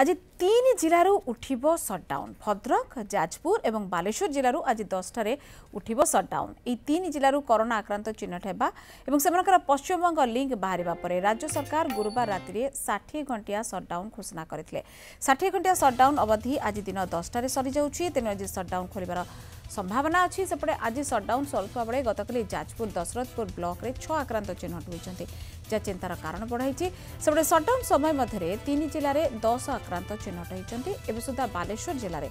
আজ তিন জেলার উঠব সটডাউন ভদ্রক যাজপুর এবং বালেশ্বর জেলার আজ দশটার উঠব সটডাউন এই তিন জেলার করোনা আক্রান্ত চিহ্নট হওয়া এবং সে পশ্চিমবঙ্গ লিঙ্ক বাহারা পরে রাজ্য সরকার গুরুবার রাতে ষাঠিয়ে ঘণ্টিয়া সটডাউন ঘোষণা করে ষাঠিয়ে ঘণ্টিয়া সটডাউন অবধি আজ দিন দশটার সরিযাচ্ছে তেমনি আজ সটডাউন খোলার সম্ভাবনা ଅଛି ସେପଟେ ଆଜି ସଟ୍ଡାଉନ୍ ସରୁଥିବା ବେଳେ ଗତକାଲି ଯାଜପୁର ଦଶରଥପୁର ବ୍ଲକରେ ଛଅ ଆକ୍ରାନ୍ତ ଚିହ୍ନଟ ହୋଇଛନ୍ତି যা চিন্তার কারণ বড়াইছে সেপটে সটডাউন সময় মধ্যে তিন জেলার দশ আক্রান্ত চিহ্নট হয়েছেন এবে সুদ্ধা বালেশ্বর জেলার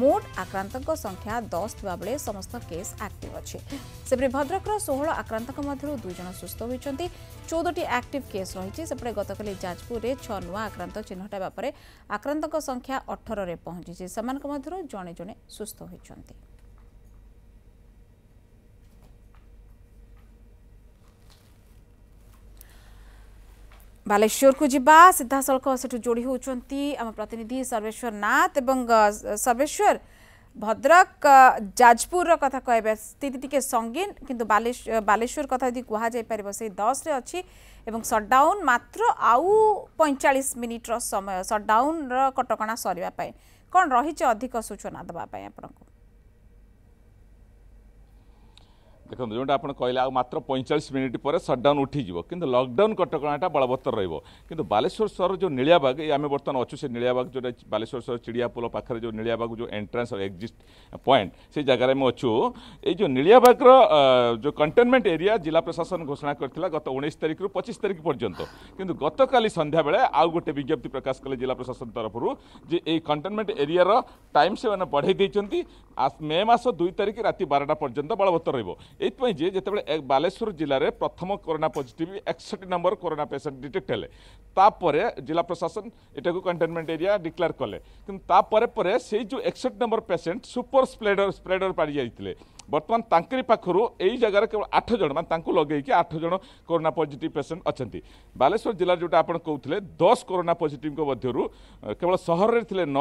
মোট আক্রান্ত সংখ্যা দশ থাকবে সমস্ত কেস আক্টিভ অছে সেপটে ভদ্রকর ষোহল আক্রান্ত মধ্যে দুইজন সুস্থ হয়েছেন চৌদটি আক্টিভ কেস রয়েছে সেপটে গতকালি যাজপুরে ছ নূয়া আক্রান্ত চিহ্নট ହେବା ପରେ ଆକ୍ରାନ୍ତଙ୍କ ସଂଖ୍ୟା ଅଠରରେ ପହଞ୍ଚିଛି ସେମାନଙ୍କ ମଧ୍ୟରୁ ଜଣେ ଜଣେ ସୁସ୍ଥ ହୋଇଛନ୍ତି ବାଲେଶ୍ୱରକୁ ଯିବା ସିଧାସଳଖ ସେଠୁ ଯୋଡ଼ି ହେଉଛନ୍ତି ଆମ ପ୍ରତିନିଧି ସର୍ବେଶ୍ୱର ନାଥ ଏବଂ ସର୍ବେଶ୍ୱର ଭଦ୍ରକ ଯାଜପୁରର କଥା କହିବେ ସ୍ଥିତି ଟିକେ ସଙ୍ଗୀନ କିନ୍ତୁ ବାଲେଶ୍ୱର କଥା ଯଦି କୁହାଯାଇପାରିବ ସେଇ ଦଶରେ ଅଛି ଏବଂ ସଟ୍ଡାଉନ୍ ମାତ୍ର ଆଉ ପଇଁଚାଳିଶ ମିନିଟ୍ର ସମୟ ସଟ୍ଡାଉନ୍ର କଟକଣା ସରିବା ପାଇଁ କ'ଣ ରହିଛି ଅଧିକ ସୂଚନା ଦେବା ପାଇଁ ଆପଣଙ୍କୁ ଦେଖନ୍ତୁ ଯେଉଁଟା ଆପଣ କହିଲେ ଆଉ ମାତ୍ର ପଇଁଚାଳିଶ ମିନିଟ୍ ପରେ ସଟ୍ଡାଉନ୍ ଉଠିଯିବ କିନ୍ତୁ ଲକଡାଉନ୍ କଟକଣାଟା ବଳବତ୍ତର ରହିବ କିନ୍ତୁ ବାଲେଶ୍ୱର ସହର ଯେଉଁ ନିଳିଆବାଗ ଏ ଆମେ ବର୍ତ୍ତମାନ ଅଛୁ ସେ ନିଳିଆବାଗ ଯେଉଁଟା ବାଲେଶ୍ୱର ସହର ଚିଡ଼ିଆପୋଲ ପାଖରେ ଯେଉଁ ନିଳିଆବାଗ ଯେଉଁ ଏଣ୍ଟ୍ରାନ୍ସ ଏକ୍ଜିଷ୍ଟ ପଏଣ୍ଟ ସେଇ ଜାଗାରେ ଆମେ ଅଛୁ ଏଇ ଯେଉଁ ନିଳିଆବାଗର ଯେଉଁ କଣ୍ଟେନମେଣ୍ଟ ଏରିଆ ଜିଲ୍ଲା ପ୍ରଶାସନ ଘୋଷଣା କରିଥିଲା ଗତ ଉଣେଇଶ ତାରିଖରୁ ପଚିଶ ତାରିଖ ପର୍ଯ୍ୟନ୍ତ କିନ୍ତୁ ଗତକାଲି ସନ୍ଧ୍ୟାବେଳେ ଆଉ ଗୋଟେ ବିଜ୍ଞପ୍ତି ପ୍ରକାଶ କଲେ ଜିଲ୍ଲା ପ୍ରଶାସନ ତରଫରୁ ଯେ ଏଇ କଣ୍ଟେନମେଣ୍ଟ ଏରିଆର ଟାଇମ୍ ସେମାନେ ବଢ଼େଇ ଦେଇଛନ୍ତି ମେ ମାସ ଦୁଇ ତାରିଖ ରାତି ବାରଟା ପର୍ଯ୍ୟନ୍ତ ବଳବତ୍ତର ରହିବ এইপাই যে যেতবে বালেশ্বর জেলার প্রথম করোনা পজিটিভ একষট্টি নম্বর করোনা পেসেন্ট ডিটেক্ট হলে তাপরে জেলা প্রশাসন এটা কন্টেনমেন্ট এরিয়া ডিক্লেয়ার কলে কিন্তু তাপরে পরে সেই যে একষট্টি নম্বর পেসেন্ট সুপর স্প্রেডর স্প্রেডর পাড়ি যাই বর্তমান তাঁকরি পাখু এই জায়গার কেবল আঠ জন মানে তাঁকু লগাইকি আঠ জন করোনা পজিটিভ পেসেন্ট অনেক বালেশ্বর জেলার যেটা আপনার কৌলে দশ করোনা পজিটিভ মধ্যে কেবল সহরের লে ন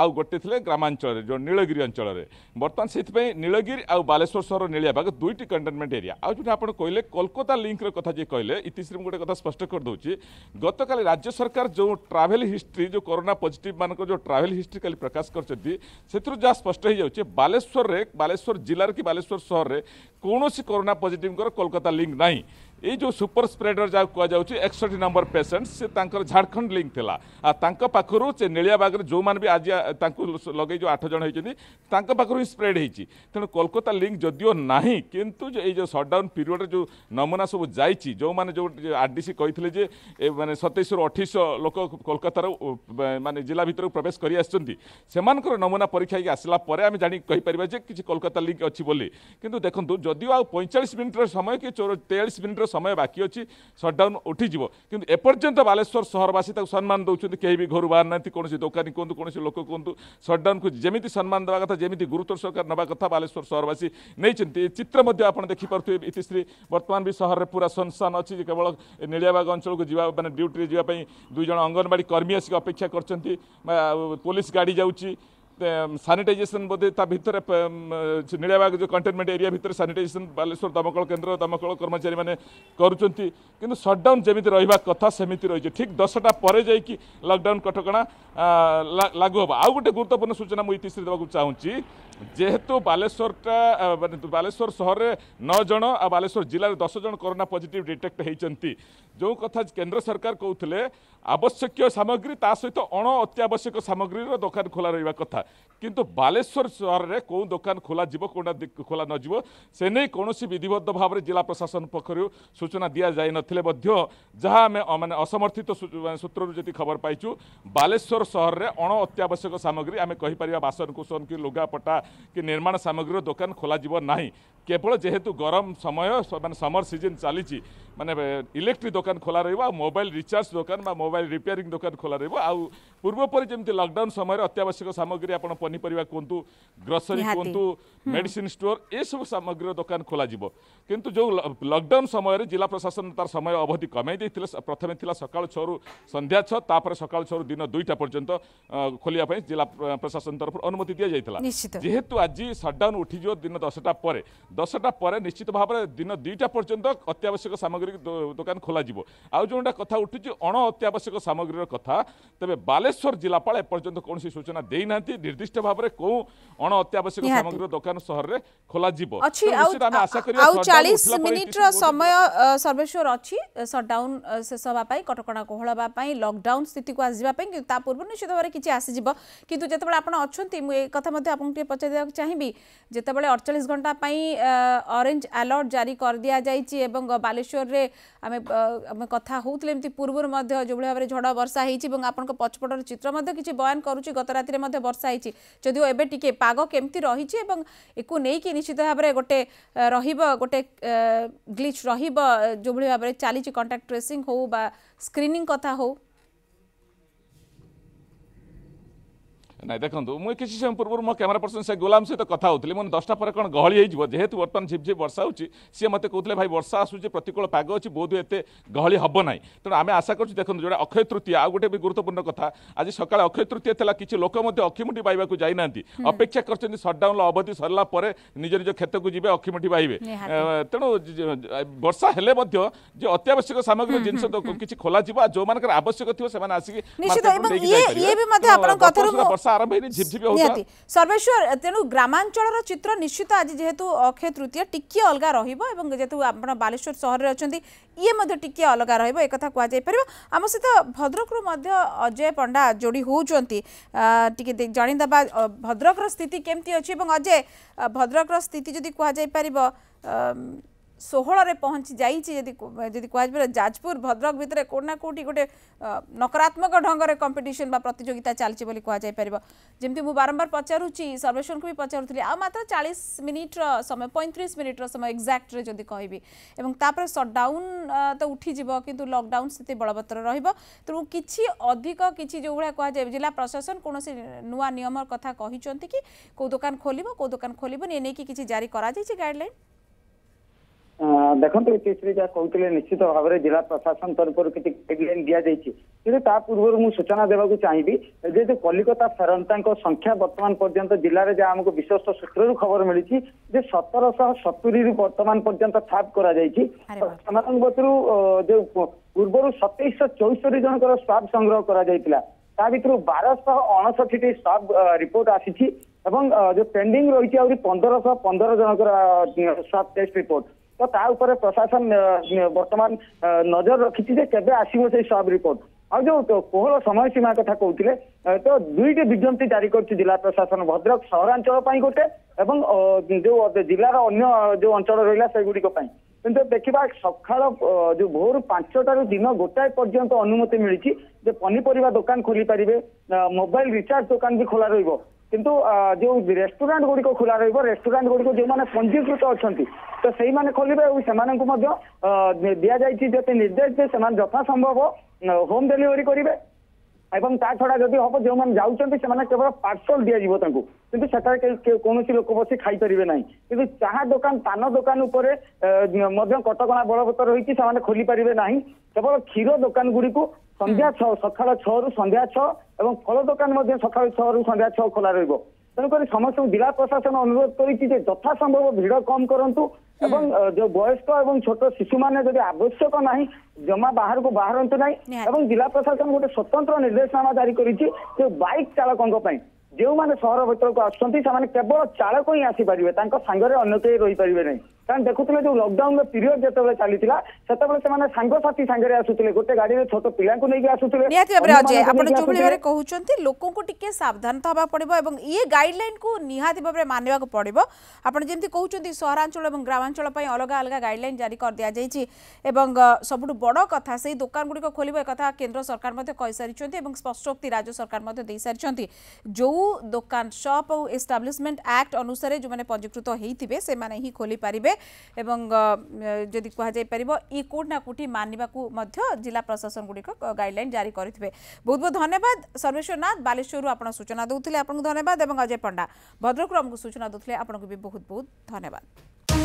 আউ গোটে লে গ্রামাঞ্চলের যে নীলগিরি অঞ্চলের বর্তমান সেইপাই নীলগিরি আউ বালেশ্বর সহর নীলিয়াবাগ দুইটি কন্টেনমেন্ট এরিয়া আউ যেটা আপনার কহিলেন কলকাতা লিঙ্কর কথা যে কহিলেন ইতিশ্রী গোটে কথা স্পষ্ট করেদেছি গতকাল রাজ্য সরকার যে ট্রাভেল হিস্ট্রি যে করোনা পজিটিভ মান যে ট্রাভেল হিস্ট্রি কালি প্রকাশ করছেন সেথু যা স্পষ্ট হয়ে যাচ্ছে বালেশ্বরের বালেশ্বর জেলার কি ବାଲେଶ୍ୱର ସହରରେ କୌଣସି କରୋନା ପଜିଟିଭଙ୍କର କୋଲକାତା ଲିଙ୍କ୍ ନାହିଁ এই যে সুপর স্প্রেডর যা কুযাচ্ছে একষট্টি নম্বর পেসেন্ট সে তাঁর ঝাড়খণ্ড লিঙ্ক লা আর তাঁর সে নেলিয়া বাগরে যে আজ তাঁকু লগাই যে আঠ জন হয়েছেন তাঁর পাখু স্প্রেড হয়েছে তেমন কলকাতা লিঙ্ক যদিও না কিন্তু এই যে সটডাউন পিরিয়ডে যে নমুনা সব যাই যে আরডিসি কে যে মানে সতেইশ রু অঠেইশ লোক কলকাতার মানে জেলা ভিতর প্রবেশ করে আসছেন সে নমুনা পরীক্ষা হয়ে আসলা পরে আমি জাঁকি কইপার যে কিছু কলকাতা লিঙ্ক অনেক বলে কিন্তু দেখুন যদিও আ পঁয়চাশ মিনিটর সময় কি তেয়াশ মিনিটর ସମୟ ବାକି ଅଛି ସଟ୍ଡାଉନ୍ ଉଠିଯିବ କିନ୍ତୁ ଏପର୍ଯ୍ୟନ୍ତ ବାଲେଶ୍ୱର ସହରବାସୀ ତାକୁ ସମ୍ମାନ ଦେଉଛନ୍ତି କେହି ବି ଘରୁ ବାହାରି ନାହାନ୍ତି କୌଣସି ଦୋକାନୀ କୁହନ୍ତୁ କୌଣସି ଲୋକ କୁହନ୍ତୁ ସଟ୍ଡାଉନ୍କୁ ଯେମିତି ସମ୍ମାନ ଦେବା କଥା ଯେମିତି ଗୁରୁତ୍ୱ ସରକାର ନେବା କଥା ବାଲେଶ୍ୱର ସହରବାସୀ ନେଇଛନ୍ତି ଚିତ୍ର ମଧ୍ୟ ଆପଣ ଦେଖିପାରୁଥିବେ ଇତିଶ୍ରୀ ବର୍ତ୍ତମାନ ବି ସହରରେ ପୁରା ସନସାନ ଅଛି ଯେ କେବଳ ନେଳିଆବାଗ ଅଞ୍ଚଳକୁ ଯିବା ମାନେ ଡ୍ୟୁଟିରେ ଯିବା ପାଇଁ ଦୁଇ ଜଣ ଅଙ୍ଗନବାଡ଼ି କର୍ମୀ ଆସିକି ଅପେକ୍ଷା କରିଛନ୍ତି ପୋଲିସ ଗାଡ଼ି ଯାଉଛି ସାନିଟାଇଜେସନ୍ ବୋଧେ ତା ଭିତରେ ନୀଳାବାଗ ଯେଉଁ କଣ୍ଟେନମେଣ୍ଟ ଏରିଆ ଭିତରେ ସାନିଟାଇଜେସନ୍ ବାଲେଶ୍ୱର ଦମକଳ କେନ୍ଦ୍ର ଦମକଳ କର୍ମଚାରୀମାନେ କରୁଛନ୍ତି କିନ୍ତୁ ସଟ୍ଡାଉନ୍ ଯେମିତି ରହିବା କଥା ସେମିତି ରହିଛି ଠିକ୍ ଦଶଟା ପରେ ଯାଇକି ଲକଡାଉନ୍ କଟକଣା ଲାଗୁ ହେବ ଆଉ ଗୋଟେ ଗୁରୁତ୍ୱପୂର୍ଣ୍ଣ ସୂଚନା ମୁଁ ଇତିଶ୍ରୀ ଦେବାକୁ ଚାହୁଁଛି ଯେହେତୁ ବାଲେଶ୍ୱରଟା ମାନେ ବାଲେଶ୍ୱର ସହରରେ ନଅ ଜଣ ଆଉ ବାଲେଶ୍ୱର ଜିଲ୍ଲାରେ ଦଶ ଜଣ କରୋନା ପଜିଟିଭ୍ ଡିଟେକ୍ଟ ହୋଇଛନ୍ତି ଯେଉଁ କଥା କେନ୍ଦ୍ର ସରକାର କହୁଥିଲେ ଆବଶ୍ୟକୀୟ ସାମଗ୍ରୀ ତା ସହିତ ଅଣ ଅତ୍ୟାବଶ୍ୟକ ସାମଗ୍ରୀର ଦୋକାନ ଖୋଲା ରହିବା କଥା କିନ୍ତୁ ବାଲେଶ୍ୱର ସହରରେ କେଉଁ ଦୋକାନ ଖୋଲାଯିବ କେଉଁଟା ଖୋଲା ନଯିବ ସେ ନେଇ କୌଣସି ବିଧିବଦ୍ଧ ଭାବରେ ଜିଲ୍ଲା ପ୍ରଶାସନ ପକ୍ଷରୁ ସୂଚନା ଦିଆଯାଇନଥିଲେ ମଧ୍ୟ ଯାହା ଆମେ ମାନେ ଅସମର୍ଥିତ ସୂତ୍ରରୁ ଯଦି ଖବର ପାଇଛୁ ବାଲେଶ୍ୱର ସହରରେ ଅଣ ଅତ୍ୟାବଶ୍ୟକ ସାମଗ୍ରୀ ଆମେ କହିପାରିବା ବାସନକୁସନ କି ଲୁଗାପଟା କି ନିର୍ମାଣ ସାମଗ୍ରୀର ଦୋକାନ ଖୋଲାଯିବ ନାହିଁ କେବଳ ଯେହେତୁ ଗରମ ସମୟ ମାନେ ସମର ସିଜିନ୍ ଚାଲିଛି ମାନେ ଇଲେକ୍ଟ୍ରି দোকান খোলা রহব মোবাইল রিচার্জ দোকান বা মোবাইল রিপেয়ারিং দোকান খোলা রহব পূর্বপরি যেমনি লকডাউন সময় অত্যাবশ্যক সামগ্রী আপনার পনিপরিবা কুহতু গ্রসরি কুহতু মেডিসিন স্টোর এসব সামগ্রীর দোকান খোলা যাব কিন্তু যে লকডাউন সময় জেলা প্রশাসন তার সময় অবধি কমাই দিয়ে প্রথমে লা সকাল ছু সন্ধ্যা ছ তাপরে সকাল ছু দিন দুইটা পর্যন্ত খোলিয়া জেলা প্রশাসন তরফ অনুমতি দিয়ে যাই যেহেতু আজ সটডাউন উঠিয দিন দশটা পরে দশটা পরে নিশ্চিত ভাবে দিন দুইটা পর্যন্ত অত্যাবশ্যক সামগ্রী দোকান খোলা যাব আউ যেটা কথা উঠুছে অণ অত্যাবশ্যক সামগ্রীর কথা তবে বালে ভুবনেশ্বর জেলাপাল এপর্যন্ত কৌশি সূচনা দেই না নির্দিষ্ট ভাবে কেউ অণ অত্যাবশ্যক সামগ্রী দোকান সহরের খোলা যাব চাশ মিনিটর সময় সর্বেশ্বর আছি শাটডাউন শেষ হওয়া কোহলা বা পাই লকডাউন স্থিতি কো আসিবা পাই কিন্তু তা পূর্ব নিশ্চিত ভাবে কিছু আসিযোগ কিন্তু যেতবে আপন অছন্তি মু এই কথা মধ্যে আপনার টিকি পচারি দেওয়া চাহিবি যেতবে ঘন্টা পাই অরেঞ্জ অ্যালার্ট জারি কর দিয়া যাই এবং বালেশ্বর রে আমি আমি কথা হউতলে এমতি পূর্বর মধ্যে যেভাবে ভাবে ঝড় বর্ষা হয়েছে এবং আপনার পছপটর তার চিত্র মধ্যে কিছু বয়ান করুছি গত রাতে মধ্যে বর্ষা হয়েছি যদিও এবে টিকে পাগ কেমতি রয়েছে এবং একু নেইকি নিশ্চিত ভাবে গোটে রহব গোটে গ্লিচ রহব যেভাবে ভাবে চালিছি কন্টাক্ট ট্রেসিং হো বা স্ক্রিনিং কথা হোক ନାଇଁ ଦେଖନ୍ତୁ ମୁଁ କିଛି ସମୟ ପୂର୍ବରୁ ମୋ କ୍ୟାମେରା ପର୍ସନ ସେ ଗୋଲାମ ସହିତ କଥା ହେଉଥିଲି ମାନେ ଦଶଟା ପରେ କ'ଣ ଗହଳି ହେଇଯିବ ଯେହେତୁ ବର୍ତ୍ତମାନ ଝିପଝିପ ବର୍ଷା ହେଉଛି ସିଏ ମୋତେ କହୁଥିଲେ ଭାଇ ବର୍ଷା ଆସୁଛି ପ୍ରତିକୂଳ ପାଗ ଅଛି ବହୁତ ଏତେ ଗହଳି ହେବ ନାହିଁ ତେଣୁ ଆମେ ଆଶା କରୁଛୁ ଦେଖନ୍ତୁ ଯେଉଁଟା ଅକ୍ଷୟ ତୃତୀୟ ଆଉ ଗୋଟେ ବି ଗୁରୁତ୍ୱପୂର୍ଣ୍ଣ କଥା ଆଜି ସକାଳେ ଅକ୍ଷୟ ତୃତୀୟ ଥିଲା କିଛି ଲୋକ ମଧ୍ୟ ଅକ୍ଷିମୁଠି ପାଇବାକୁ ଯାଇନାହାନ୍ତି ଅପେକ୍ଷା କରିଛନ୍ତି ସଟ୍ଡାଉନର ଅବଧି ସରିଲା ପରେ ନିଜ ନିଜ କ୍ଷେତକୁ ଯିବେ ଅକ୍ଷିମୁଠି ପାଇବେ ତେଣୁ ବର୍ଷା ହେଲେ ମଧ୍ୟ ଯେ ଅତ୍ୟାବଶ୍ୟକ ସାମଗ୍ରୀ ଜିନିଷ କିଛି ଖୋଲାଯିବ ଆଉ ଯେଉଁମାନଙ୍କର ଆବଶ୍ୟକ ଥିବ ସେମାନେ ଆସିକି ବର୍ଷା ଆରମ୍ଭ ହେଇନି ଝିପଝିପ ହଉଥିଲା ସର୍ବେଶ୍ୱର ତେଣୁ ଗ୍ରାମାଞ୍ଚଳର ଚିତ୍ର ନିଶ୍ଚିତ ଆଜି ଯେହେତୁ ଅକ୍ଷୟ ତୃତୀୟ ଟିକିଏ ଅଲଗା ରହିବ ଏବଂ ଯେହେତୁ ଆପଣ ବାଲେଶ୍ୱର ସହରରେ ଅଛନ୍ତି ଇଏ ମଧ୍ୟ ଟିକିଏ ଅଲଗା ରହିବ ଏକଥା କୁହାଯାଇପାରିବ ଆମ ସହିତ ଭଦ୍ରକରୁ ମଧ୍ୟ ଅଜୟ ପଣ୍ଡା ଯୋଡ଼ି ହେଉଛନ୍ତି ଟିକେ ଜଣାଇଦେବା ଭଦ୍ରକର ସ୍ଥିତି କେମିତି ଅଛି ଏବଂ ଅଜୟ ଭଦ୍ରକର ସ୍ଥିତି ଯଦି କୁହାଯାଇପାରିବ ଷୋହଳରେ ପହଞ୍ଚି ଯାଇଛି ଯଦି ଯଦି କୁହାଯିବ ଯାଜପୁର ଭଦ୍ରକ ଭିତରେ କେଉଁଠି ନା କେଉଁଠି ଗୋଟେ ନକାରାତ୍ମକ ଢଙ୍ଗରେ କମ୍ପିଟିସନ୍ ବା ପ୍ରତିଯୋଗିତା ଚାଲିଛି ବୋଲି କୁହାଯାଇପାରିବ ଯେମିତି ମୁଁ ବାରମ୍ବାର ପଚାରୁଛି ସର୍ବେଶ୍ୱରଙ୍କୁ ବି ପଚାରୁଥିଲି ଆଉ ମାତ୍ର ଚାଳିଶ ମିନିଟ୍ର ସମୟ ପଇଁତିରିଶ ମିନିଟ୍ର ସମୟ ଏକ୍ଜାକ୍ଟରେ ଯଦି କହିବି ଏବଂ ତାପରେ ସଟ୍ଡାଉନ୍ ତ ଉଠିଯିବ କିନ୍ତୁ ଲକଡାଉନ୍ ସ୍ଥିତି ବଳବତ୍ତର ରହିବ ତେଣୁ କିଛି ଅଧିକ କିଛି ଯେଉଁଭଳିଆ କୁହାଯାଏ ଜିଲ୍ଲା ପ୍ରଶାସନ କୌଣସି ନୂଆ ନିୟମ କଥା କହିଛନ୍ତି କି କେଉଁ ଦୋକାନ ଖୋଲିବ କେଉଁ ଦୋକାନ ଖୋଲିବନି ଏ ନେଇକି କିଛି ଜାରି କରାଯାଇଛି ଗାଇଡ଼ଲାଇନ୍ ଦେଖନ୍ତୁ ଏଥିରେ ଯାହା କହୁଥିଲେ ନିଶ୍ଚିତ ଭାବରେ ଜିଲ୍ଲା ପ୍ରଶାସନ ତରଫରୁ କିଛି ଗାଇଡଲାଇନ୍ ଦିଆଯାଇଛି କିନ୍ତୁ ତା ପୂର୍ବରୁ ମୁଁ ସୂଚନା ଦେବାକୁ ଚାହିଁବି ଯେ ଯୋଉ କଲିକତା ଫେରନ୍ତାଙ୍କ ସଂଖ୍ୟା ବର୍ତ୍ତମାନ ପର୍ଯ୍ୟନ୍ତ ଜିଲ୍ଲାରେ ଯାହା ଆମକୁ ବିଶ୍ୱସ୍ତ ସୂତ୍ରରୁ ଖବର ମିଳିଛି ଯେ ସତରଶହ ସତୁରିରୁ ବର୍ତ୍ତମାନ ପର୍ଯ୍ୟନ୍ତ ଠାପ୍ କରାଯାଇଛି ସେମାନଙ୍କ ମଧ୍ୟରୁ ଯୋଉ ପୂର୍ବରୁ ସତେଇଶହ ଚଉସ୍ତରି ଜଣଙ୍କର ସ୍ୱାବ୍ ସଂଗ୍ରହ କରାଯାଇଥିଲା ତା ଭିତରୁ ବାରଶହ ଅଣଷଠିଟି ସ୍ୱାବ୍ ରିପୋର୍ଟ ଆସିଛି ଏବଂ ଯୋଉ ପେଣ୍ଡିଂ ରହିଛି ଆହୁରି ପନ୍ଦରଶହ ପନ୍ଦର ଜଣଙ୍କର ସ୍ୱାବ୍ ଟେଷ୍ଟ ରିପୋର୍ଟ ତ ତା ଉପରେ ପ୍ରଶାସନ ବର୍ତ୍ତମାନ ନଜର ରଖିଛି ଯେ କେବେ ଆସିବ ସେଇ ସବ୍ ରିପୋର୍ଟ ଆଉ ଯୋଉ କୋହଳ ସମୟ ସୀମା କଥା କହୁଥିଲେ ତ ଦୁଇଟି ବିଜ୍ଞପ୍ତି ଜାରି କରିଛି ଜିଲ୍ଲା ପ୍ରଶାସନ ଭଦ୍ରକ ସହରାଞ୍ଚଳ ପାଇଁ ଗୋଟେ ଏବଂ ଯୋଉ ଜିଲ୍ଲାର ଅନ୍ୟ ଯୋଉ ଅଞ୍ଚଳ ରହିଲା ସେଗୁଡ଼ିକ ପାଇଁ କିନ୍ତୁ ଦେଖିବା ସକାଳ ଯୋଉ ଭୋରୁ ପାଞ୍ଚଟାରୁ ଦିନ ଗୋଟାଏ ପର୍ଯ୍ୟନ୍ତ ଅନୁମତି ମିଳିଛି ଯେ ପନିପରିବା ଦୋକାନ ଖୋଲିପାରିବେ ମୋବାଇଲ ରିଚାର୍ଜ ଦୋକାନ ବି ଖୋଲା ରହିବ কিন্তু ଯେଉଁ ରେଷ୍ଟୁରାଣ୍ଟ ଗୁଡ଼ିକ ଖୋଲା ରହିବ ରେଷ୍ଟୁରାଣ୍ଟ ଗୁଡ଼ିକ ଯେଉଁମାନେ ପଞ୍ଜୀକୃତ ଅଛନ୍ତି ତ ସେଇମାନେ ଖୋଲିବେ ଏବଂ ସେମାନଙ୍କୁ ମଧ୍ୟ ଦିଆଯାଇଛି ଯେତେ ନିର୍ଦ୍ଦେଶ ଯେ ସେମାନେ ଯଥାସମ୍ଭବ ହୋମ୍ ଡେଲିଭରି କରିବେ ଏବଂ ତା ଛଡା ଯଦି ହବ ଯେଉଁମାନେ ଯାଉଛନ୍ତି ସେମାନେ କେବଳ ପାର୍ସଲ ଦିଆଯିବ ତାଙ୍କୁ କିନ୍ତୁ ସେଠାରେ କୌଣସି ଲୋକ ବସି ଖାଇପାରିବେ ନାହିଁ କିନ୍ତୁ ଚାହା ଦୋକାନ ପାନ ଦୋକାନ ଉପରେ ମଧ୍ୟ କଟକଣା ବଳବତ୍ତର ରହିଛି ସେମାନେ ଖୋଲି ପାରିବେ ନାହିଁ କେବଳ କ୍ଷୀର ଦୋକାନ ଗୁଡ଼ିକୁ সন্ধ্যা ছয় সকাল ছু সন্ধ্যা ছ এবং ফল দোকান মধ্যে সকাল ছু সন্ধ্যা ছ খোলা রহব তেমনি সমস্ত জেলা প্রশাসন অনুরোধ করেছি যে যথাসম্ভব ভিড় কম করতু এবং যে বয়স্ক এবং ছোট শিশু মানে যদি আবশ্যক না জমা বাহারক বাহারতু না এবং জেলা প্রশাসন গোটে স্বতন্ত্র নির্দেশনামা জারি করেছি যে বাইক চালকঙ্ পাই ଯେଉଁମାନେ ସହର ଭିତରକୁ ଆସୁଛନ୍ତି ସେମାନେ କେବଳ ଚାଳକ ହିଁ ଆସିପାରିବେ ତାଙ୍କ ସାଙ୍ଗରେ ଅନ୍ୟ କେହି ରହିପାରିବେ ନାହିଁ কারণ দেখুলে যে লকডাউন পিরিয়ড যেত চালি সেতবে সেমানে সাংসাথী সাংরে আসুলে গোটে গাড়ি ছোট পিলা আসুলে নিহতি ভাবে অজয় আপন যে ভাবে কহুচন্তি এবং ইয়ে গাইডলাইন কু নিহাতি ভাবে মানিবাকু পড়িব আপন যেমতি কহুচন্তি সহরাঞ্চল এবং গ্রামাঞ্চল অলগা অলগা গাইডলাইন জারি কর দিয়া যাইছি এবং সবুঠু বড় কথা সেই দোকান গুড়ি খোলিব একথা কেন্দ্র সরকার মধ্যে এবং স্পষ্টোক্তি রাজ্য সরকার মধ্যে দেই দোকান শপ ও আক্ট অনুসারে যে পঞ্জীকৃত খোলি পারিবে এবং যদি কুহযাইপার ই কোড না কুটি কোটি মধ্য জেলা প্রশাসন গুড়িক গাইডলাইন জারি করে বহুত বহুত ধন্যবাদ সর্বেশ্বরনাথ বালেশ্বর আপনার সূচনা দেলে আপনার ধন্যবাদ এবং অজয় পণ্ডা ভদ্রকর আমাকে সূচনা দেলে আপনার বহুত বহুত ধন্যবাদ